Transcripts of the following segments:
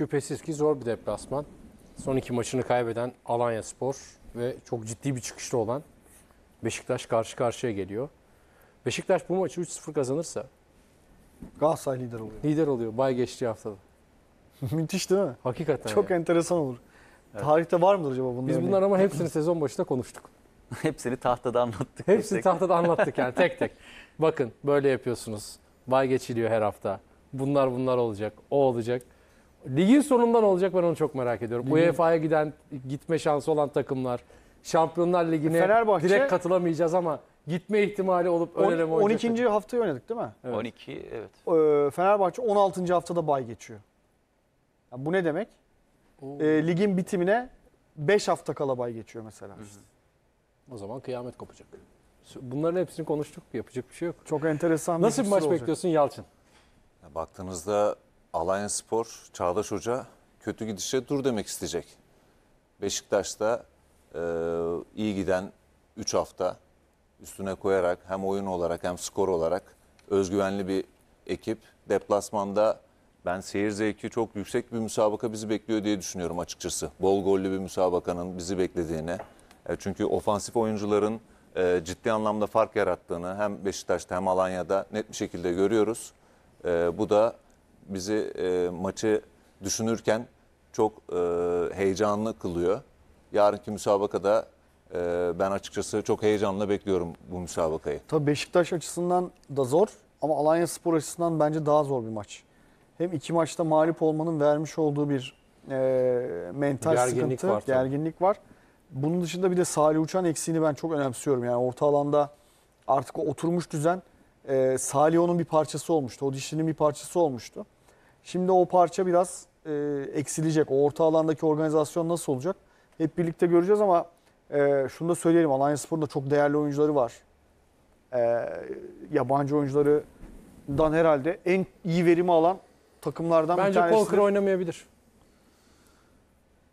Şüphesiz ki zor bir deplasman. Son iki maçını kaybeden Alanya Spor ve çok ciddi bir çıkışta olan Beşiktaş karşı karşıya geliyor. Beşiktaş bu maçı 3-0 kazanırsa Galatasaray lider oluyor. lider oluyor bay geçtiği haftada. Müthiş değil mi? Hakikaten. Çok yani. enteresan olur. Tarihte var mıdır acaba bunun Biz örneği? Hani bunlar ama hepsini sezon başında konuştuk. Hepsini tahtada anlattık. Hepsini desek. tahtada anlattık yani tek tek. Bakın böyle yapıyorsunuz. Bay geçiliyor her hafta. Bunlar bunlar olacak. O olacak. Ligin sonundan olacak ben onu çok merak ediyorum. UEFA'ya giden gitme şansı olan takımlar, Şampiyonlar Ligi'ne Fenerbahçe... direkt katılamayacağız ama gitme ihtimali olup ön 12. Takım. haftayı oynadık değil mi? Evet. 12 evet. Ee, Fenerbahçe 16. haftada bay geçiyor. Yani bu ne demek? Oo. Ee, ligin bitimine 5 hafta kala bay geçiyor mesela. Hı hı. O zaman kıyamet kopacak. Bunların hepsini konuştuk. Yapacak bir şey yok. Çok enteresan bir Nasıl bir maç olacak. bekliyorsun Yalçın? Ya baktığınızda Alliance Spor, Çağdaş Hoca kötü gidişe dur demek isteyecek. Beşiktaş'ta e, iyi giden 3 hafta üstüne koyarak hem oyun olarak hem skor olarak özgüvenli bir ekip. Deplasmanda ben seyir zevki çok yüksek bir müsabaka bizi bekliyor diye düşünüyorum açıkçası. Bol gollü bir müsabakanın bizi beklediğini. E, çünkü ofansif oyuncuların e, ciddi anlamda fark yarattığını hem Beşiktaş'ta hem Alanya'da net bir şekilde görüyoruz. E, bu da bizi e, maçı düşünürken çok e, heyecanlı kılıyor. Yarınki müsabakada e, ben açıkçası çok heyecanla bekliyorum bu müsabakayı. Tabii Beşiktaş açısından da zor ama Alanya Spor açısından bence daha zor bir maç. Hem iki maçta mağlup olmanın vermiş olduğu bir e, mental gerginlik sıkıntı, var, gerginlik var. Bunun dışında bir de Salih Uçan eksiğini ben çok önemsiyorum. Yani orta alanda artık o oturmuş düzen e, Salih onun bir parçası olmuştu. O dişinin bir parçası olmuştu. Şimdi o parça biraz e, eksilecek. O orta alandaki organizasyon nasıl olacak? Hep birlikte göreceğiz ama e, şunu da söyleyelim. Alanya Spor'un da çok değerli oyuncuları var. E, yabancı oyuncularından herhalde en iyi verimi alan takımlardan Bence bir tanesi. Bence Colker oynamayabilir.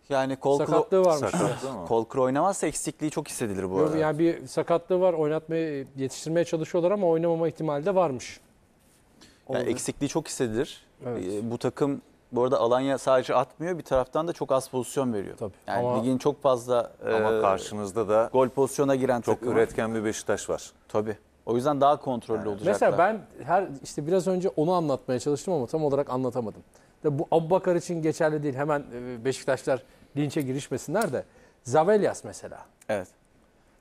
Yani kol sakatlığı varmış. Sakatlığı Kol kır oynamazsa eksikliği çok hissedilir bu arada. Yani bir sakatlığı var. Oynatmaya yetiştirmeye çalışıyorlar ama oynamama ihtimali de varmış. Yani eksikliği çok hissedilir. Evet. Ee, bu takım bu arada Alanya sadece atmıyor bir taraftan da çok az pozisyon veriyor. Tabii. Yani ama, ligin çok fazla e, ama karşınızda da gol pozisyona giren çok takımı. üretken bir Beşiktaş var. Tabii. O yüzden daha kontrollü yani. olacaklar. Mesela ben her işte biraz önce onu anlatmaya çalıştım ama tam olarak anlatamadım. De bu Abubakar için geçerli değil. Hemen e, Beşiktaşlar linçe girişmesinler de. Zavelyas mesela. Evet.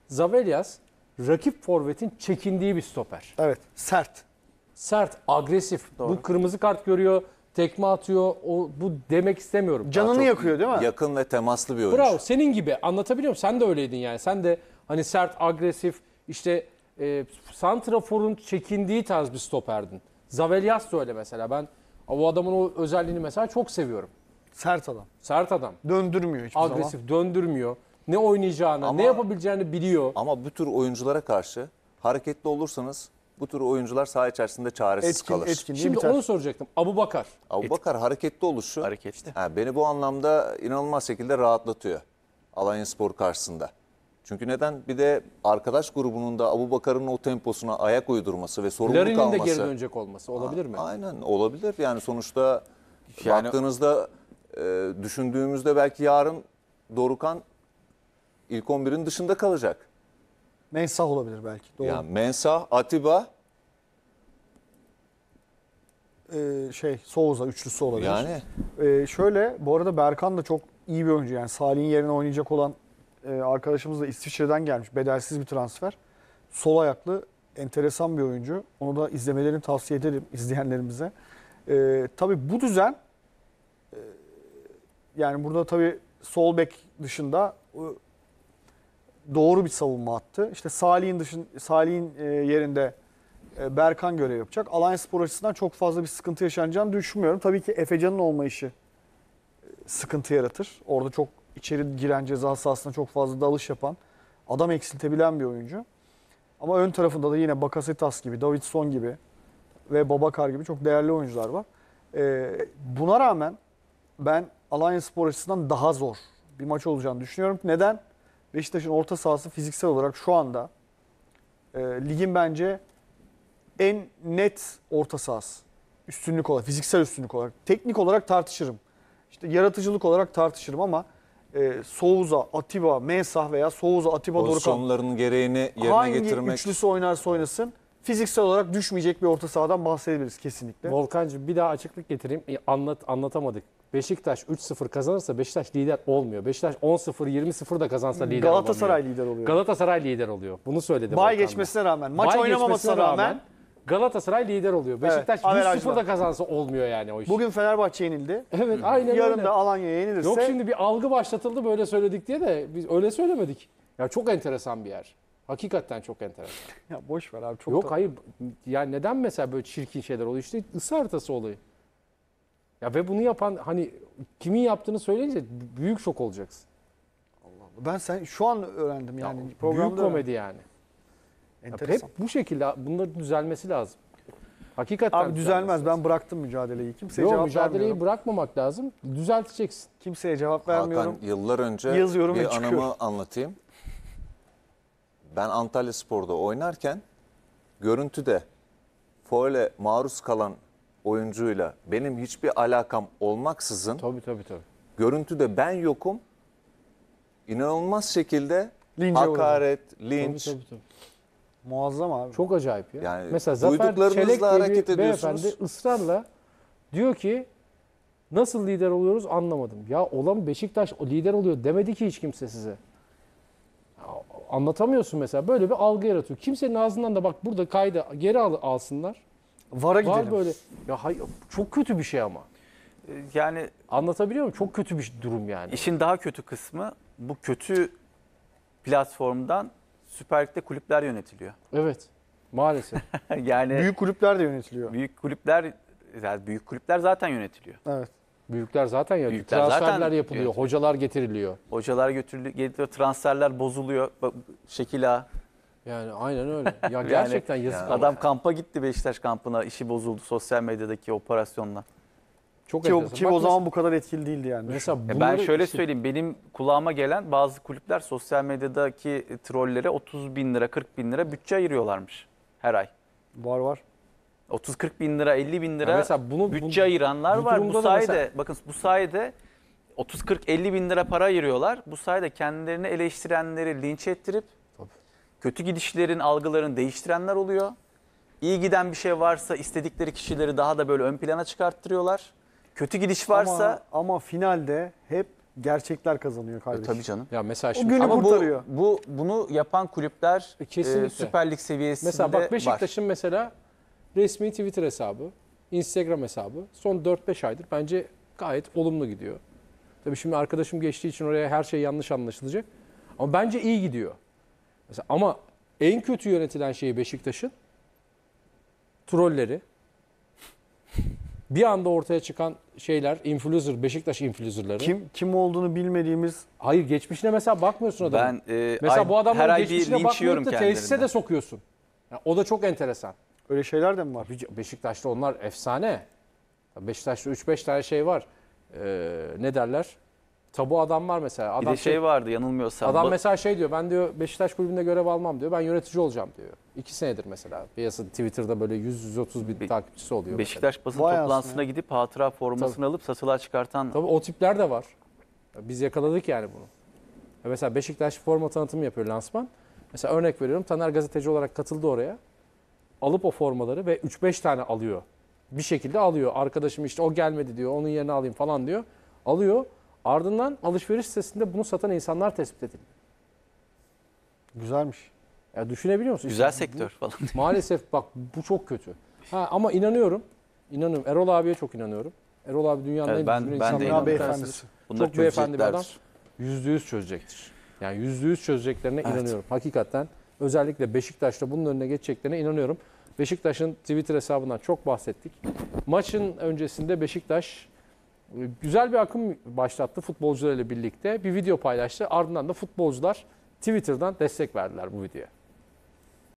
Zavelyas rakip forvetin çekindiği bir stoper. Evet. Sert sert, agresif. Doğru. Bu kırmızı kart görüyor, tekme atıyor. O bu demek istemiyorum. Canını yakıyor değil mi? Yakın ve temaslı bir oyuncu. Bravo. Senin gibi anlatabiliyor muyum? Sen de öyleydin yani. Sen de hani sert, agresif işte e, santraforun çekindiği tarz bir stoperdin. zavelyas da öyle mesela. Ben o adamın o özelliğini mesela çok seviyorum. Sert adam. Sert adam. Döndürmüyor hiçbir Agresif, zaman. Agresif, döndürmüyor. Ne oynayacağını, ama, ne yapabileceğini biliyor. Ama bu tür oyunculara karşı hareketli olursanız bu tür oyuncular saha içerisinde çaresiz Etkin, kalır. etkinliği Şimdi biter. onu soracaktım. Abu Bakar. Abu Bakar hareketli oluşu Hareketli. ha, beni bu anlamda inanılmaz şekilde rahatlatıyor Alanya Spor karşısında. Çünkü neden? Bir de arkadaş grubunun da Abu Bakar'ın o temposuna ayak uydurması ve sorumluluk Larin'in de alması. geri dönecek olması olabilir mi? Aynen olabilir. Yani sonuçta Yani- baktığınızda e, düşündüğümüzde belki yarın Dorukan ilk 11'in dışında kalacak. Mensah olabilir belki. Doğru. Yani Mensah, Atiba Ee, şey Souza üçlüsü olabilir. yani Ee, şöyle bu arada Berkan da çok iyi bir oyuncu. Yani Salih'in yerine oynayacak olan e, arkadaşımız da İsviçre'den gelmiş. Bedelsiz bir transfer. Sol ayaklı enteresan bir oyuncu. Onu da izlemelerini tavsiye ederim izleyenlerimize. Ee, tabii bu düzen e, yani burada tabii sol bek dışında doğru bir savunma attı. İşte Salih'in dışın Salih'in e, yerinde e, Berkan görev yapacak. Alanya Spor açısından çok fazla bir sıkıntı yaşanacağını düşünmüyorum. Tabii ki Efecan'ın olmayışı e, sıkıntı yaratır. Orada çok içeri giren ceza sahasına çok fazla dalış yapan, adam eksiltebilen bir oyuncu. Ama ön tarafında da yine Bakasitas gibi, Davidson gibi ve Babakar gibi çok değerli oyuncular var. buna rağmen ben Alanya Spor açısından daha zor bir maç olacağını düşünüyorum. Neden? Beşiktaş'ın orta sahası fiziksel olarak şu anda e, ligin bence en net orta sahası. Üstünlük olarak, fiziksel üstünlük olarak. Teknik olarak tartışırım. İşte yaratıcılık olarak tartışırım ama e, Souza, Atiba, Mensah veya Souza, Atiba, Dorukan. Pozisyonların gereğini yerine hangi getirmek. Hangi üçlüsü oynarsa oynasın fiziksel olarak düşmeyecek bir orta sahadan bahsedebiliriz kesinlikle. Volkan'cığım bir daha açıklık getireyim. E, anlat, anlatamadık. Beşiktaş 3-0 kazanırsa Beşiktaş lider olmuyor. Beşiktaş 10-0, 20-0 da kazansa lider Galatasaray olamıyor. lider oluyor. Galatasaray lider oluyor. Bunu söyledim. Bay geçmesine rağmen, maç Bay oynamamasına rağmen, Galatasaray lider oluyor. Beşiktaş averajla. 100-0 da kazansa olmuyor yani o iş. bugün Fenerbahçe yenildi. Evet aynen Yarın da Alanya'ya yenilirse Yok şimdi bir algı başlatıldı böyle söyledik diye de biz öyle söylemedik. Ya çok enteresan bir yer. Hakikaten çok enteresan. ya boş ver abi çok Yok da- hayır yani neden mesela böyle çirkin şeyler oluyor? İşte ısı haritası olayı. Ya ve bunu yapan hani kimin yaptığını söyleyince büyük şok olacaksın. Allah Allah. Ben sen şu an öğrendim yani. Ya, programda büyük komedi yani. Ya hep bu şekilde bunların düzelmesi lazım. Hakikaten Abi düzelmez. Ben bıraktım mücadeleyi. Kimseye Yok, cevap mücadeleyi vermiyorum. bırakmamak lazım. Düzelteceksin. Kimseye cevap vermiyorum. Hakan yıllar önce Yazıyorum ve bir çıkıyorum. anımı anlatayım. Ben Antalya Spor'da oynarken görüntüde Foyle maruz kalan oyuncuyla benim hiçbir alakam olmaksızın Tabii tabii tabii. görüntüde ben yokum. inanılmaz şekilde Lince hakaret, linç. Tabii, tabii, tabii. Muazzam abi. Çok acayip ya. Yani Mesela Zafer duyduklarınızla Çelek diye hareket bir ediyorsunuz. beyefendi ısrarla diyor ki nasıl lider oluyoruz anlamadım. Ya olan Beşiktaş lider oluyor demedi ki hiç kimse size. Anlatamıyorsun mesela böyle bir algı yaratıyor. Kimsenin ağzından da bak burada kaydı geri al, alsınlar. Vara gidelim. Var böyle. Ya hayır, çok kötü bir şey ama. Ee, yani anlatabiliyor muyum? Çok kötü bir durum yani. İşin daha kötü kısmı bu kötü platformdan Süper Lig'de kulüpler yönetiliyor. Evet. Maalesef. yani büyük kulüpler de yönetiliyor. Büyük kulüpler yani büyük kulüpler zaten yönetiliyor. Evet. Büyükler zaten yönetiliyor. Büyükler transferler zaten yapılıyor, yönetiliyor. hocalar getiriliyor. Hocalar getiriliyor, transferler bozuluyor. Şekila. Yani aynen öyle. Ya gerçekten yazık. Yani, adam kampa gitti Beşiktaş kampına. işi bozuldu sosyal medyadaki operasyonla. Çok ki, enteresan. ki Bak, o zaman bu kadar etkili değildi yani. Mesela e bunları... Ben şöyle söyleyeyim. Benim kulağıma gelen bazı kulüpler sosyal medyadaki trollere 30 bin lira 40 bin lira bütçe ayırıyorlarmış her ay. Var var. 30-40 bin lira 50 bin lira ya mesela bunu, bütçe bu, ayıranlar bu var. Bu sayede mesela... bakın bu sayede 30-40-50 bin lira para ayırıyorlar. Bu sayede kendilerini eleştirenleri linç ettirip kötü gidişlerin, algıların değiştirenler oluyor. İyi giden bir şey varsa istedikleri kişileri daha da böyle ön plana çıkarttırıyorlar. Kötü gidiş varsa Ama, ama finalde hep gerçekler kazanıyor kardeşim. E, tabii canım. Ya mesela O şimdi günü Ama kurtarıyor. bu, bu bunu yapan kulüpler kesin kesinlikle. e, Süper Lig seviyesinde Mesela bak var. Beşiktaş'ın mesela resmi Twitter hesabı, Instagram hesabı son 4-5 aydır bence gayet olumlu gidiyor. Tabii şimdi arkadaşım geçtiği için oraya her şey yanlış anlaşılacak. Ama bence iyi gidiyor. Mesela ama en kötü yönetilen şeyi Beşiktaş'ın trolleri bir anda ortaya çıkan şeyler, influencer, Beşiktaş influencerları. Kim kim olduğunu bilmediğimiz. Hayır geçmişine mesela bakmıyorsun adamın. Ben, e, mesela ay, bu her adamların ay bir geçmişine linç bakmayıp yiyorum tesise de sokuyorsun. Yani o da çok enteresan. Öyle şeyler de mi var? Beşiktaş'ta onlar efsane. Beşiktaş'ta 3-5 tane şey var. Ee, ne derler? Tabu adam var mesela. Adam bir de şey, şey vardı yanılmıyorsam. Adam mesela şey diyor ben diyor Beşiktaş kulübünde görev almam diyor. Ben yönetici olacağım diyor. İki senedir mesela. Piyasa Twitter'da böyle 100-130 bin Be takipçisi oluyor. Beşiktaş mesela. basın Vay toplantısına ya. gidip hatıra formasını alıp satılığa çıkartan. Tabii o tipler de var. Biz yakaladık yani bunu. Mesela Beşiktaş forma tanıtımı yapıyor lansman. Mesela örnek veriyorum Taner gazeteci olarak katıldı oraya. Alıp o formaları ve 3-5 tane alıyor. Bir şekilde alıyor. Arkadaşım işte o gelmedi diyor. Onun yerine alayım falan diyor. Alıyor. Ardından alışveriş sitesinde bunu satan insanlar tespit edildi. Güzelmiş. Ya düşünebiliyor musun? Güzel işte sektör bu, falan. Maalesef bak bu çok kötü. Ha, ama inanıyorum. İnanıyorum. Erol abiye çok inanıyorum. Erol abi dünyanın evet, en ben, düzgün ben insanlarından beyefendisi. çok beyefendi bir adam. Yüzde yüz çözecektir. Yani yüzde yüz çözeceklerine evet. inanıyorum. Hakikaten özellikle Beşiktaş'ta bunun önüne geçeceklerine inanıyorum. Beşiktaş'ın Twitter hesabından çok bahsettik. Maçın öncesinde Beşiktaş güzel bir akım başlattı futbolcularıyla birlikte. Bir video paylaştı. Ardından da futbolcular Twitter'dan destek verdiler bu videoya.